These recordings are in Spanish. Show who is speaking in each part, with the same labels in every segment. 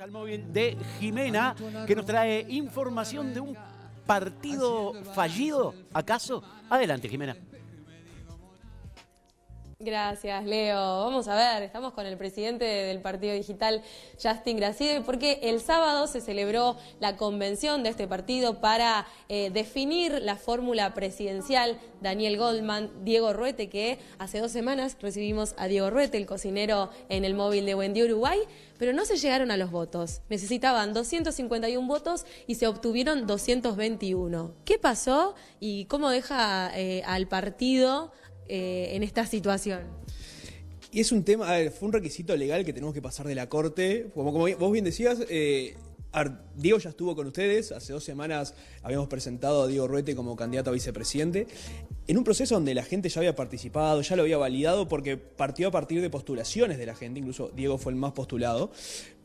Speaker 1: al móvil de Jimena, que nos trae información de un partido fallido, ¿acaso? Adelante, Jimena.
Speaker 2: Gracias, Leo. Vamos a ver, estamos con el presidente del Partido Digital, Justin Graci, porque el sábado se celebró la convención de este partido para eh, definir la fórmula presidencial. Daniel Goldman, Diego Ruete, que hace dos semanas recibimos a Diego Ruete, el cocinero en el móvil de Wendy Uruguay, pero no se llegaron a los votos. Necesitaban 251 votos y se obtuvieron 221. ¿Qué pasó y cómo deja eh, al partido eh, en esta situación.
Speaker 1: Y es un tema, fue un requisito legal que tenemos que pasar de la corte. Como, vos bien decías, eh, Diego ya estuvo con ustedes, hace dos semanas habíamos presentado a Diego Ruete como candidato a vicepresidente, en un proceso donde la gente ya había participado, ya lo había validado, porque partió a partir de postulaciones de la gente, incluso Diego fue el más postulado,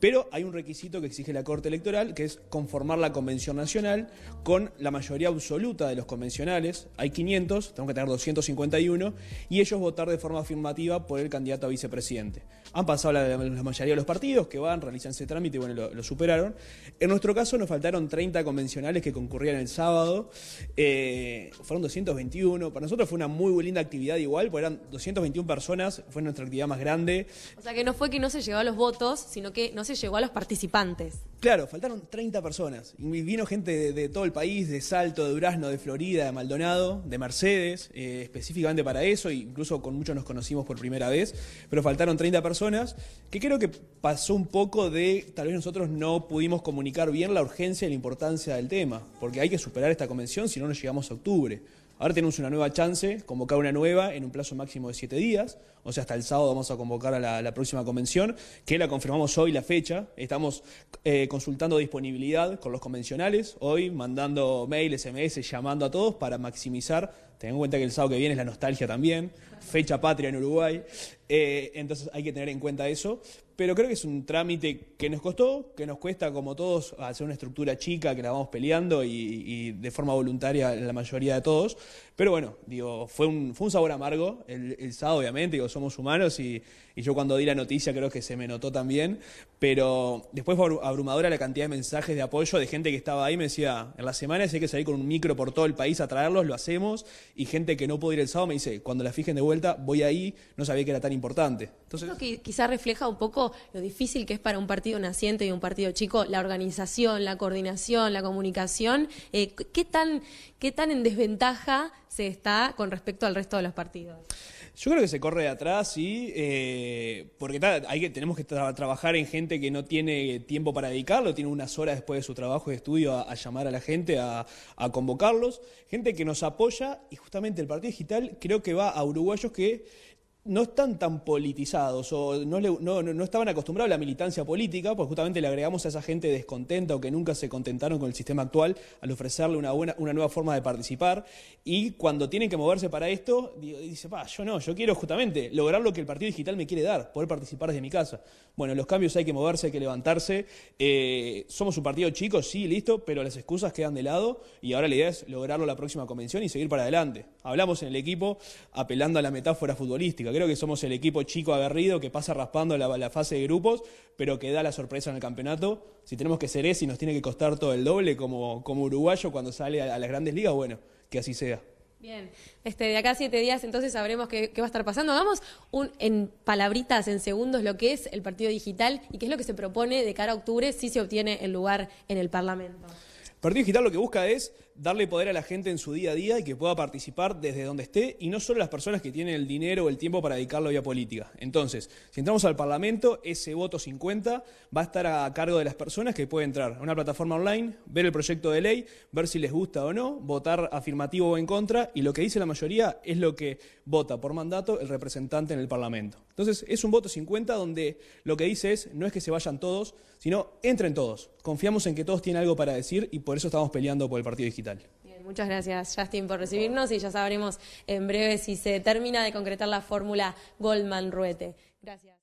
Speaker 1: pero hay un requisito que exige la Corte Electoral, que es conformar la Convención Nacional con la mayoría absoluta de los convencionales. Hay 500, tengo que tener 251, y ellos votar de forma afirmativa por el candidato a vicepresidente. Han pasado la, mayoría de los partidos que van, realizan ese trámite y bueno, lo, superaron. En nuestro caso nos faltaron 30 convencionales que concurrían el sábado. Eh, fueron 221. Para nosotros fue una muy linda actividad igual, porque eran 221 personas, fue nuestra actividad más grande.
Speaker 2: O sea que no fue que no se llegó los votos, sino que no se llegó a los participantes.
Speaker 1: Claro, faltaron 30 personas. Y vino gente de, todo el país, de Salto, de Durazno, de Florida, de Maldonado, de Mercedes, eh, específicamente para eso, e incluso con muchos nos conocimos por primera vez, pero faltaron 30 personas, que creo que pasó un poco de, tal vez nosotros no pudimos comunicar bien la urgencia y la importancia del tema, porque hay que superar esta convención si no nos llegamos a octubre. Ahora tenemos una nueva chance, convocar una nueva en un plazo máximo de siete días, o sea, hasta el sábado vamos a convocar a la, próxima convención, que la confirmamos hoy la fecha, estamos eh, consultando disponibilidad con los convencionales, hoy mandando mail, SMS, llamando a todos para maximizar Ten en cuenta que el sábado que viene es la nostalgia también, fecha patria en Uruguay, eh, entonces hay que tener en cuenta eso, pero creo que es un trámite que nos costó, que nos cuesta como todos hacer una estructura chica que la vamos peleando y, de forma voluntaria la mayoría de todos, pero bueno, digo, fue un, fue un sabor amargo el, sábado obviamente, digo, somos humanos y, yo cuando di la noticia creo que se me notó también, pero después fue abrumadora la cantidad de mensajes de apoyo de gente que estaba ahí, me decía, en la semana hay que salir con un micro por todo el país a traerlos, lo hacemos y gente que no puede ir el sábado me dice, cuando la fijen de vuelta, voy ahí, no sabía que era tan importante. Entonces, Creo
Speaker 2: que quizá refleja un poco lo difícil que es para un partido naciente y un partido chico, la organización, la coordinación, la comunicación, eh, ¿qué, tan, ¿qué tan en desventaja se está con respecto al resto de los partidos?
Speaker 1: Yo creo que se corre de atrás, y eh, porque hay tenemos que trabajar en gente que no tiene tiempo para dedicarlo, tiene unas horas después de su trabajo de estudio a, llamar a la gente, a, convocarlos, gente que nos apoya y justamente el Partido Digital creo que va a uruguayos que no están tan politizados o no, estaban acostumbrados a la militancia política, pues justamente le agregamos a esa gente descontenta o que nunca se contentaron con el sistema actual al ofrecerle una, buena, una nueva forma de participar. Y cuando tienen que moverse para esto, dice, yo no, yo quiero justamente lograr lo que el Partido Digital me quiere dar, poder participar desde mi casa. Bueno, los cambios hay que moverse, hay que levantarse. Eh, somos un partido chico, sí, listo, pero las excusas quedan de lado y ahora la idea es lograrlo la próxima convención y seguir para adelante. Hablamos en el equipo apelando a la metáfora futbolística. Creo que somos el equipo chico aguerrido que pasa raspando la, fase de grupos, pero que da la sorpresa en el campeonato. Si tenemos que ser ese y nos tiene que costar todo el doble como, como uruguayo cuando sale a, las grandes ligas, bueno, que así sea.
Speaker 2: Bien, este, de acá a siete días entonces sabremos qué, va a estar pasando. vamos en palabritas, en segundos, lo que es el partido digital y qué es lo que se propone de cara a octubre si se obtiene el lugar en el Parlamento.
Speaker 1: partido digital lo que busca es darle poder a la gente en su día a día y que pueda participar desde donde esté y no solo las personas que tienen el dinero o el tiempo para dedicarlo a la política. Entonces, si entramos al Parlamento, ese voto 50 va a estar a cargo de las personas que pueden entrar a una plataforma online, ver el proyecto de ley, ver si les gusta o no, votar afirmativo o en contra y lo que dice la mayoría es lo que vota por mandato el representante en el Parlamento. Entonces, es un voto 50 donde lo que dice es no es que se vayan todos, sino entren todos. Confiamos en que todos tienen algo para decir y por eso estamos peleando por el partido Digital
Speaker 2: muchas gracias Justin por recibirnos y ya sabremos en breve si se termina de concretar la fórmula Goldman-Ruete. Gracias.